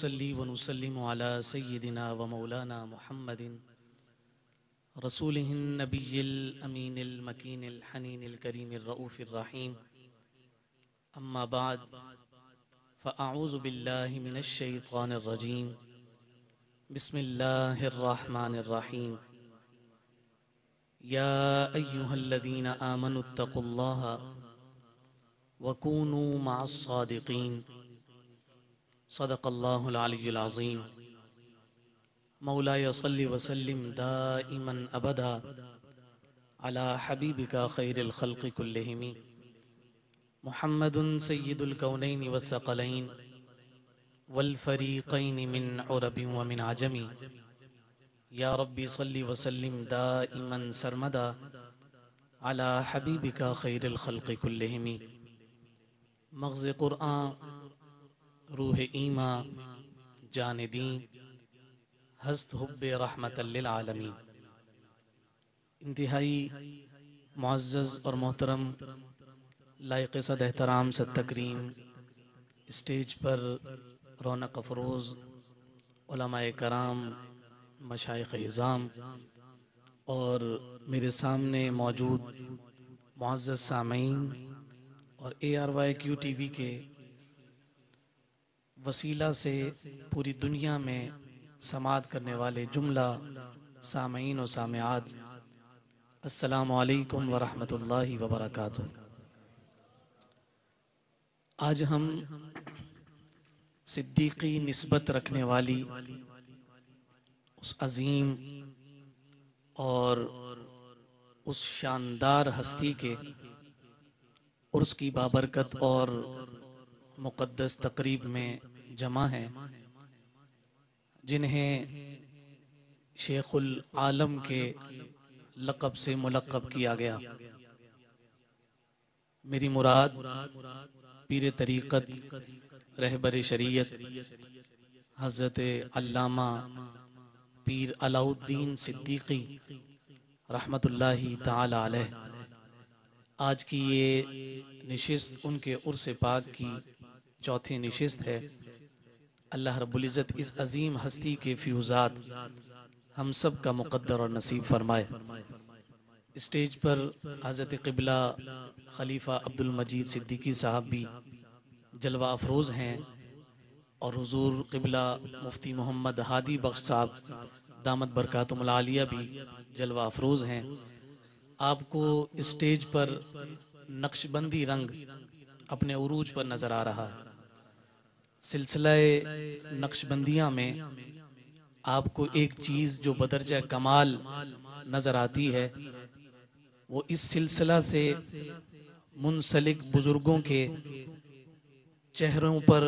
नसली वनसलम सैदिना व मौलाना मोहम्मदिन रसूल नबीमकीनकरीमरऊफ़िलरहीम अम्माबाद फ़ाऊज़बिल्लिमिनशैफ़ानरजीम बसमीम या अयुहल्लदीन आमनतक़ल्ला वकूनू मासादीन सदक़ल्लाज़ीम मौलाय वसलम दाइमन अबदा अला हबीबिका खैरखलकुल्लहमी मोहम्मद सैदुलकौन वसकलैन वलफ़रीक़ैन मिन औरबी वमिन आजमी या रब्बी सल्ली वसलम दाइमन सरमदा अला हबीबिका खैरखलकुल्लहमी मगज़ क़ुरआन रूह ईमा जान दी हस्त हब रहमत आलमी इंतहाई मज्ज़ और मोहतरम लायक सद एहतराम सद तकरीम स्टेज पर रौनक अफरोज़ कराम मशाइ इज़ाम और मेरे सामने मौजूद मज्ज़ सामीन और A R Y Q T V के वसीला से पूरी दुनिया में समात करने वाले जुमला सामीन और सामयाद असलकम वरहि वबरक आज हम सिद्दीकी नस्बत रखने वाली उस अजीम और उस शानदार हस्ती के और उसकी बाबरकत और मुक़दस तकरीब में जमा हैं जिन्हें शेखुल आलम के लक़ब से मुलक़ब किया गया मेरी मुराद पीर तरीक़त रहबर शरीयत हज़रत अल्लामा पीर अलाउद्दीन सिद्दीकी रहमतुल्लाही ताला अलैह आज की ये नशस्त उनके उर्स पाक की चौथी नशस्त है अल्लाह रबुल्ज़त इस अजीम हस्ती के फ्यूज़ात हम सब का मुकद्दर और नसीब फरमाए स्टेज पर हजरत कबिला खलीफा अब्दुल मजीद सिद्दीकी साहब भी जलवा अफरोज़ हैं और हजूर कबिला मुफ्ती मोहम्मद हादी बख्श साहब दामद बरकतमलिया भी जलवा अफरोज़ हैं आपको स्टेज पर नक्शबंदी रंग अपने अरूज पर नज़र आ रहा है सिलसिला नक्शबंदिया में आपको एक चीज़ जो बदरजा कमाल नज़र आती है वो इस सिलसिला से मुंसलिक बुज़ुर्गों के चेहरों पर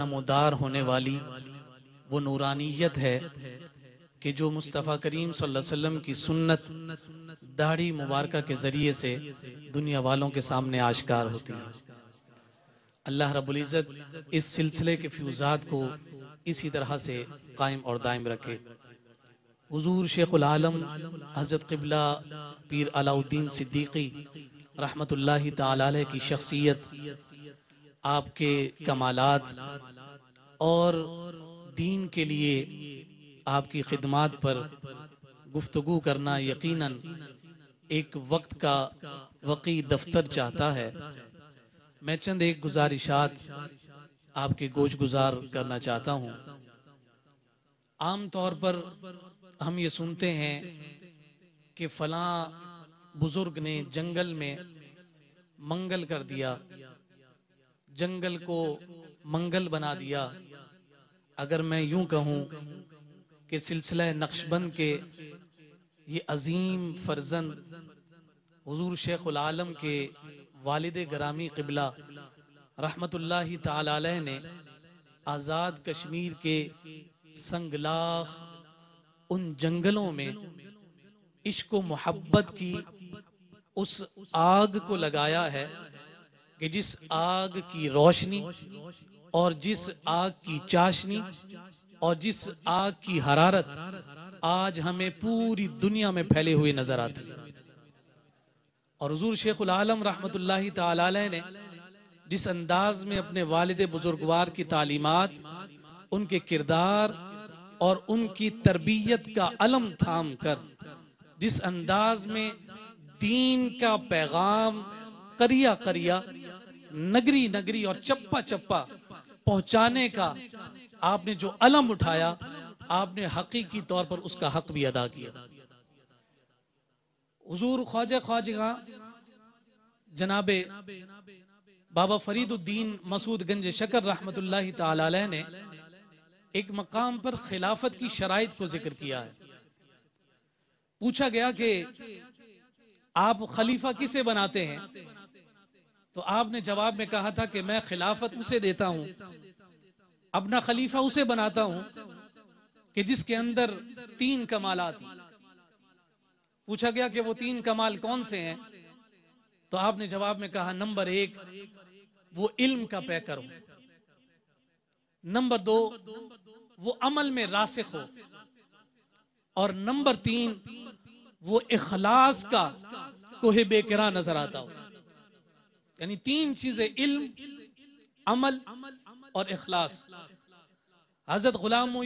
नमोदार होने वाली वो नूरानियत है कि जो मुस्तफ़ा करीम वसल्लम की सुन्नत दाढ़ी मुबारक के ज़रिए से दुनिया वालों के सामने आश्कार होती है अल्लाह इज़्ज़त इस सिलसिले के फ्यूज़ात को इसी तरह से कायम और दायम रखे हजूर आलम हजरत कबला पीर अलाउद्दीन सिद्दीकी रहमत ताल की शख्सियत आपके कमालात और दीन के लिए आपकी खिदमत पर गुफ्तगु करना यकीनन एक वक्त का वकी दफ्तर चाहता है मैं चंद एक गुजारिशात आपके गोज गुजार करना चाहता हूँ आम तौर पर हम ये सुनते हैं कि फला बुजुर्ग ने जंगल में मंगल कर दिया जंगल को मंगल बना दिया अगर मैं यूं कहूं कि सिलसिला नक्शबंद के ये अजीम फर्जन हजूर शेख आलम के वालिद ग्रामी किबला रहमत ने आज़ाद कश्मीर के संगलाख उन जंगलों में इश्को मोहब्बत की उस आग को लगाया है कि जिस आग की रोशनी और जिस आग की चाशनी और जिस आग की हरारत आज हमें पूरी दुनिया में फैले हुए नजर आती है और हजूर शेख उलम रहमत ने जिस अंदाज में अपने वालद बुजुर्गवार की तालीमत उनके किरदार और उनकी तरबियत का अलम थाम कर जिस अंदाज में दीन का पैगाम करिया करिया नगरी नगरी और चप्पा चप्पा पहुंचाने का आपने जो अलम उठाया आपने हकीकी तौर पर उसका हक भी अदा किया हजूर ख्वाज ख्वाज जनाबे बाबा फरीदुद्दीन मसूद गंज शकर रहमत ने एक मकाम पर खिलाफत की शराइ को जिक्र किया है पूछा गया कि आप खलीफा किसे बनाते हैं तो आपने जवाब में कहा था कि मैं खिलाफत उसे देता हूं अपना खलीफा उसे बनाता हूं कि जिसके अंदर तीन आती पूछा गया कि वो तीन कमाल कौन से हैं तो आपने जवाब में कहा नंबर एक वो इल्म का पैकर हो नंबर दो वो अमल में रासिक हो और नंबर तीन वो इखलास का कोहे बेकरा नजर आता हो यानी तीन चीजें इल्म अमल और इखलास हजरत गुलाम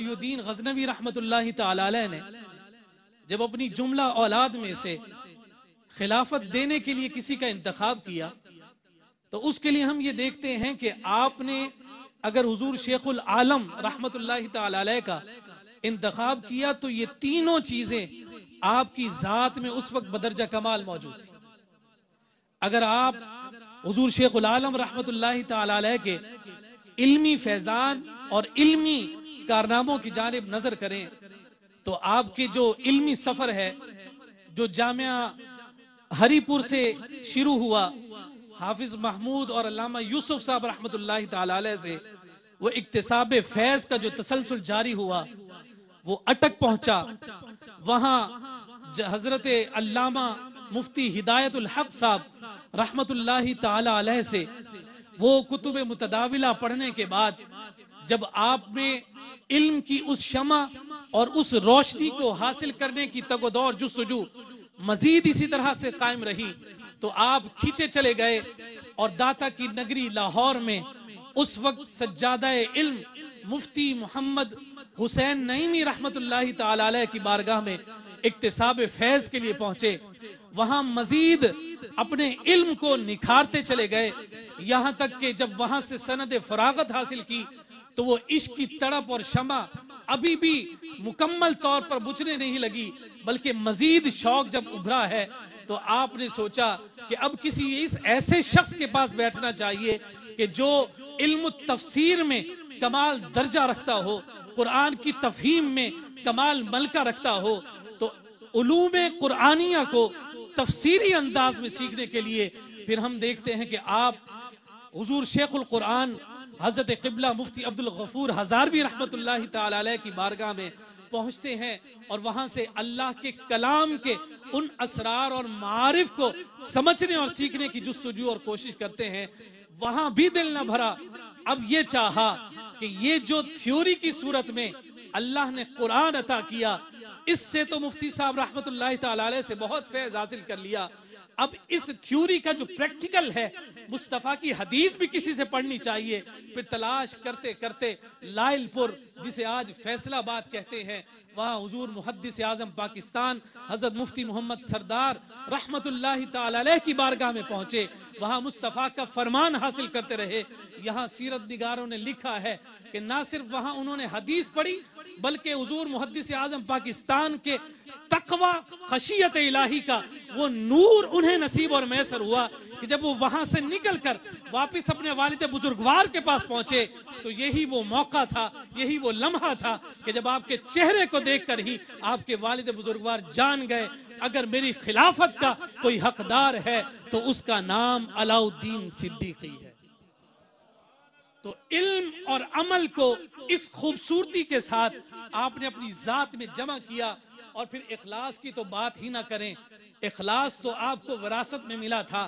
गजनवी रहमत ने जब अपनी जुमला औलाद में से खिलाफत देने के लिए किसी का इंतखब किया तो उसके लिए हम ये देखते हैं कि आपने अगर हजूर शेखुल आलम रहमत का इंतखब किया तो ये तीनों चीजें आपकी जात में उस वक्त बदरजा कमाल मौजूद थी अगर आप हजूर शेखुल आलम रहमत के इल्मी फैजान और इल्मी कारनामों की जानब नजर करें तो आपकी जो इल्मी सफर है जो जामिया हरीपुर से शुरू हुआ हाफिज महमूद और अलामा यूसुफ साहब रहमत से वो इकतसाब फैज का जो तसलसल जारी हुआ वो अटक पहुंचा वहाँ हजरत अल्लामा मुफ्ती हिदायत हक साहब रहमत से वो कुतुब मुतदाविला पढ़ने के बाद जब आपने इल्म की उस शमा और उस रोशनी को हासिल करने की तगोदौर जस्तजू मजीद इसी तरह से कायम रही तो आप खींचे चले गए और दाता की नगरी लाहौर में उस वक्त सज्जादा इल्म मुफ्ती मोहम्मद हुसैन नईमी रहमत की बारगाह में इकतसाब फैज के लिए पहुंचे वहां मजीद अपने इल्म को निखारते चले गए यहाँ तक के जब वहां से सनद फरागत हासिल की तो वो इश्क की तड़प और शमा अभी भी मुकम्मल तौर पर बुझने नहीं लगी बल्कि मजीद शौक जब उभरा है तो आपने सोचा कि अब किसी इस ऐसे शख्स के पास बैठना चाहिए कि जो इल्म तफसीर में कमाल दर्जा रखता हो कुरान की तफहीम में कमाल मलका रखता हो तो उलूम कुरानिया को तफसीरी अंदाज में सीखने के लिए फिर हम देखते हैं कि आप हजूर शेखुल कुरान हज़रत किबला मुफ्ती अब्दुल गफूर हज़ारवी रहमत की बारगाह में पहुंचते हैं और वहां से अल्लाह के कलाम के उन असरार और मारिफ को समझने और सीखने की जस्तजू और कोशिश करते हैं वहाँ भी दिल ना भरा अब ये चाहा कि ये जो थ्योरी की सूरत में अल्लाह ने कुरान अता किया इससे तो मुफ्ती साहब रहमत से बहुत फैज़ हासिल कर लिया अब इस थ्योरी का जो प्रैक्टिकल है मुस्तफ़ा की हदीस भी किसी से पढ़नी चाहिए फिर तलाश करते करते लाइलपुर जिसे आज फैसलाबाद कहते हैं वहाँ हजूर मुहदस आजम पाकिस्तान हजरत मुफ्ती मोहम्मद सरदार रहमत की बारगाह में पहुंचे वहाँ मुस्तफ़ा का फरमान हासिल करते रहे यहाँ सीरत निगारों ने लिखा है कि ना सिर्फ वहां उन्होंने हदीस पढ़ी बल्कि हजूर मुहदस आजम पाकिस्तान के तकवा खशियत इलाही का वो नूर उन्हें नसीब और मैसर हुआ कि जब वो वहां से निकल कर वापिस अपने वालद बुजुर्गवार के पास पहुंचे तो यही वो मौका था यही वो लम्हा था कि जब आपके चेहरे को देख कर ही आपके वालद बुजुर्गवार जान गए अगर मेरी खिलाफत का कोई हकदार है तो उसका नाम अलाउद्दीन सिद्दीकी है तो इल्म और अमल को इस खूबसूरती के साथ आपने अपनी जात में जमा किया और फिर इखलास की तो बात ही ना करें इखलास तो आपको विरासत में मिला था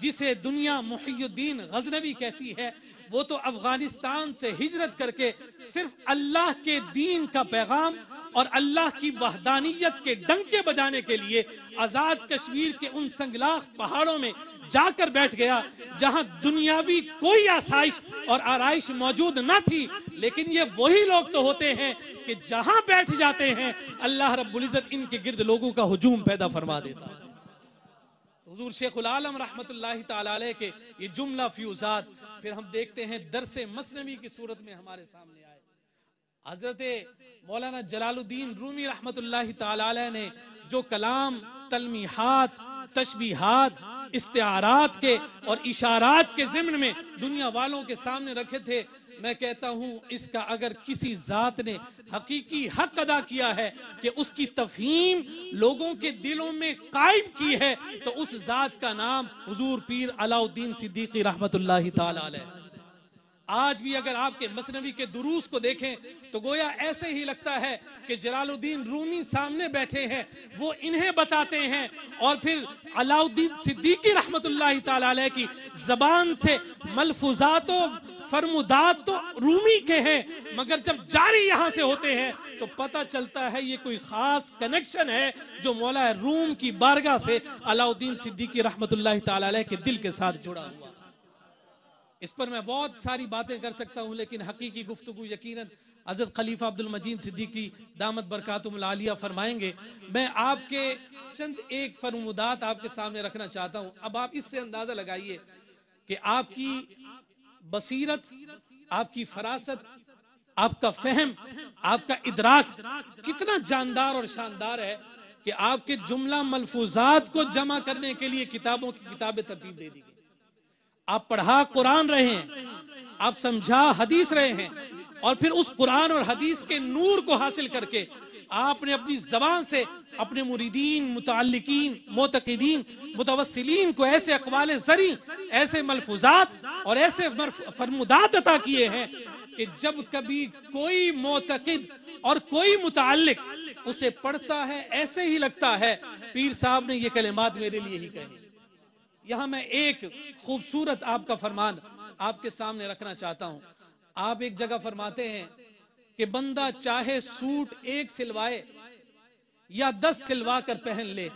जिसे दुनिया मुहिद्दीन गजनवी कहती है वो तो अफगानिस्तान से हिजरत करके सिर्फ अल्लाह के दीन का पैगाम और अल्लाह की वहदानियत के डंके बजाने के लिए आज़ाद कश्मीर के उन संगलाख पहाड़ों में जाकर बैठ गया जहां दुनियावी कोई आसाइश और आरइश मौजूद न थी लेकिन ये वही लोग तो होते हैं कि जहां बैठ जाते हैं अल्लाह रब्बुल्ज़त इनके गिर्द लोगों का हजूम पैदा फरमा देता हजूर शेखुलम रहमत ला के ये जुमला फ्यूजात फिर हम देखते हैं दरसे मसनवी की सूरत में हमारे सामने आए हजरत मौलाना जलालुद्दीन रूमी रहमत ने जो कलाम तलमीहात तशबीहात इस्तारात के और इशारात के जिम्न में दुनिया वालों के सामने रखे थे मैं कहता हूँ इसका अगर किसी जात ने हकीकी हक अदा किया है कि उसकी तफहीम लोगों के दिलों में कायम की है तो उस जात का नाम हुजूर पीर अलाउद्दीन सिद्दीकी रहमत ला आज भी अगर आपके मसनवी के दुरूस को देखें तो गोया ऐसे ही लगता है कि जलालुद्दीन रूमी सामने बैठे हैं वो इन्हें बताते हैं और फिर अलाउद्दीन सिद्दीकी रहमत की जबान से मलफुजात फरमुदात तो रूमी के हैं मगर जब जारी यहाँ से होते हैं तो पता चलता है ये कोई खास कनेक्शन है जो मौला रूम की बारगाह से अलाउद्दीन सिद्दीकी रहमत के दिल के साथ जुड़ा हुआ इस पर मैं बहुत सारी बातें कर सकता हूँ लेकिन हकीकी गुफ्तु यकीन हजरत खलीफा अब्दुल मजीद सिद्दीकी दामद बरकतमिया फरमाएंगे मैं आपके चंद एक फरमुदात आपके सामने रखना चाहता हूँ अब आप इससे अंदाज़ा लगाइए कि आपकी बसीरत आपकी फरासत आपका फहम आपका इदराक कितना जानदार और शानदार है कि आपके जुमला मलफूजात को जमा करने के लिए किताबों की किताबें तरतीब दे दी गई आप पढ़ा कुरान रहे हैं आप समझा हदीस रहे हैं और फिर उस कुरान और हदीस के नूर को हासिल करके आपने अपनी जबान से अपने मुरीदीन मुतालिकीन मोतदीन मुतवसलिन को ऐसे अकवाल जरी ऐसे मलफूजात और ऐसे फरमुदात अता किए हैं कि जब कभी कोई मोतकद और कोई मुतालिक उसे पढ़ता है ऐसे ही लगता है पीर साहब ने ये कलेमात मेरे लिए ही कहे यहाँ मैं एक खूबसूरत आपका फरमान आपके सामने रखना चाहता हूँ आप एक जगह फरमाते हैं कि बंदा चाहे सूट एक सिलवाए या दस सिलवा कर पहन ले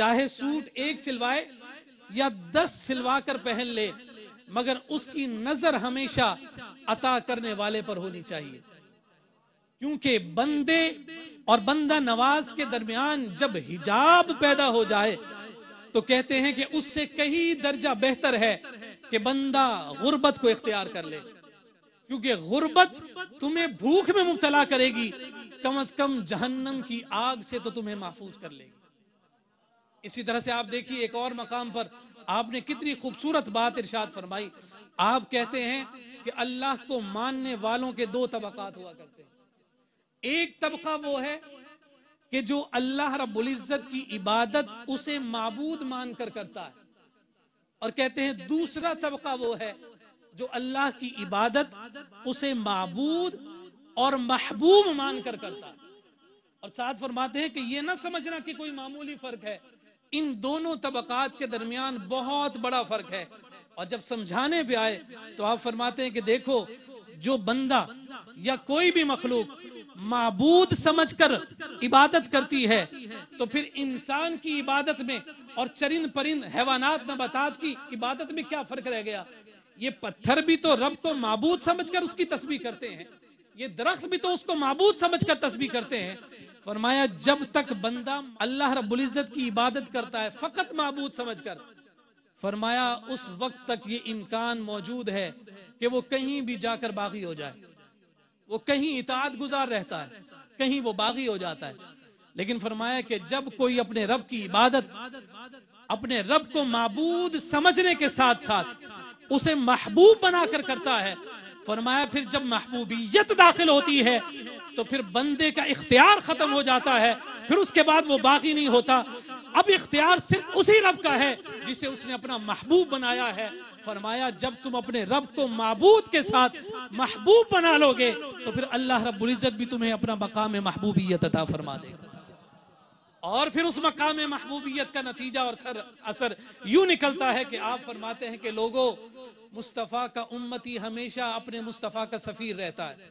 चाहे सूट एक सिलवाए या दस सिलवा कर पहन ले मगर उसकी नजर हमेशा अता करने वाले पर होनी चाहिए क्योंकि बंदे और बंदा नवाज के दरमियान जब हिजाब पैदा हो जाए तो कहते हैं कि उससे कहीं दर्जा बेहतर है कि बंदा गुर्बत को इख्तियार कर ले क्योंकि गुर्बत तुम्हें भूख में मुबतला करेगी कम अज कम जहन्नम की आग से तो तुम्हें महफूज कर लेगी इसी तरह से आप देखिए एक और मकाम पर आपने कितनी खूबसूरत बात इरशाद फरमाई आप कहते हैं कि अल्लाह को मानने वालों के दो तबकात हुआ करते हैं एक तबका वो है कि जो अल्लाह रब्बुल इज़्ज़त की इबादत उसे माबूद मानकर करता है और कहते हैं दूसरा तबका वो है जो अल्लाह की इबादत उसे माबूद और महबूब मानकर करता है और साथ फरमाते हैं कि ये ना समझना कि कोई मामूली फर्क है इन दोनों तबकात के दरमियान बहुत बड़ा फर्क है और जब समझाने पे आए तो आप फरमाते हैं कि देखो जो बंदा या कोई भी मखलूक माबूद समझकर इबादत करती है तो फिर इंसान की इबादत में और चरिन परिन हैवानात नबातात की इबादत में क्या फर्क रह गया ये पत्थर भी तो रब को माबूद समझकर उसकी तस्वीर करते हैं ये दरख्त भी तो उसको माबूद समझकर तस्वीर करते हैं फरमाया जब तक बंदा अल्लाह रबुल्जत की इबादत करता है फकत माबूद समझकर फरमाया उस वक्त तक ये इम्कान मौजूद है कि वो कहीं भी जाकर बागी हो जाए वो कहीं इतात गुजार रहता है कहीं वो बागी हो जाता है लेकिन फरमाया कि जब कोई अपने रब की इबादत अपने रब को मबूद समझने के साथ साथ उसे महबूब बनाकर करता है फरमाया फिर जब महबूबियत दाखिल होती है तो फिर बंदे का इख्तियार खत्म हो जाता है फिर उसके बाद वो बाकी नहीं होता अब इख्तियार सिर्फ उसी रब का है जिसे उसने अपना महबूब बनाया है फरमाया जब तुम अपने रब को महबूद के साथ महबूब बना लोगे तो फिर अल्लाह रबुल्ज़त भी तुम्हें अपना मकाम महबूबियत अदा फरमा देगा और फिर उस मकाम महबूबियत का नतीजा और सर असर यूं निकलता है कि आप फरमाते हैं कि लोगों मुस्तफ़ा का उम्मती हमेशा अपने मुस्तफ़ा का सफ़ीर रहता है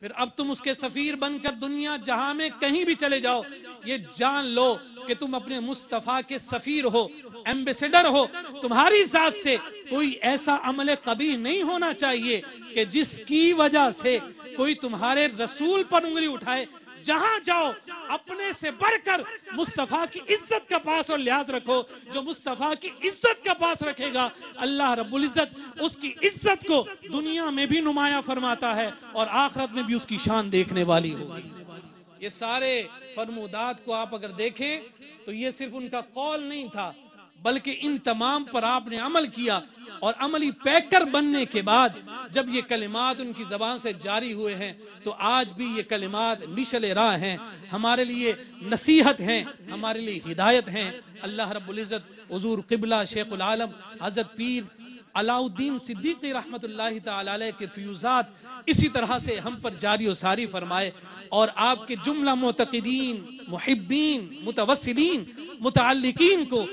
फिर अब तुम उसके सफ़ीर बनकर दुनिया जहां में कहीं भी चले जाओ ये जान लो कि तुम अपने मुस्तफ़ा के सफ़ीर हो एम्बेसडर हो तुम्हारी जात से कोई ऐसा अमल कभी नहीं होना चाहिए कि जिसकी वजह से कोई तुम्हारे रसूल पर उंगली उठाए जहां जाओ अपने से बढ़कर मुस्तफ़ा की इज्जत का पास और लिहाज रखो जो मुस्तफ़ा की इज्जत का पास रखेगा अल्लाह रब्बुल इज्जत उसकी इज्जत को दुनिया में भी नुमाया फरमाता है और आखरत में भी उसकी शान देखने वाली होगी ये सारे फरमूदात को आप अगर देखें तो ये सिर्फ उनका कौल नहीं था बल्कि इन तमाम पर आपने अमल किया और अमली पैकर बनने के बाद जब ये कलिमात उनकी ज़बान से जारी हुए हैं तो आज भी ये कलिमात मिशल राह हैं हमारे लिए नसीहत हैं हमारे लिए हिदायत हैं अल्लाह रब्ज़त हजूर किबला आलम हज़रत पीर अलाउद्दीन सिद्दीकी रहमत के फ्यूज़ात इसी तरह से हम पर जारी वारी फरमाए और आपके जुमला मोतदीन महब्बीन मुतवसलिन मुतलकिन को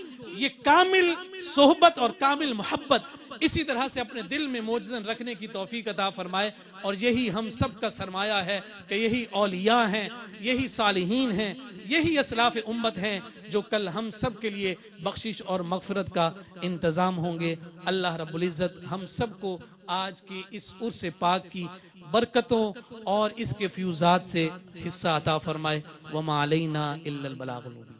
ये कामिल सोहबत और कामिल मोहब्बत इसी तरह से अपने दिल में मोजन रखने की तोफ़ी अता फरमाए और यही हम सब का सरमाया है कि यही अलिया हैं यही सालहीन हैं यही असलाफ उम्मत हैं जो कल हम सब के लिए बख्शिश और मफफरत का इंतज़ाम होंगे अल्लाह रबुल्जत हम सब को आज के इस उर्स पाक की बरकतों और इसके फ्यूज़ात से हिस्सा अता फरमाए वमा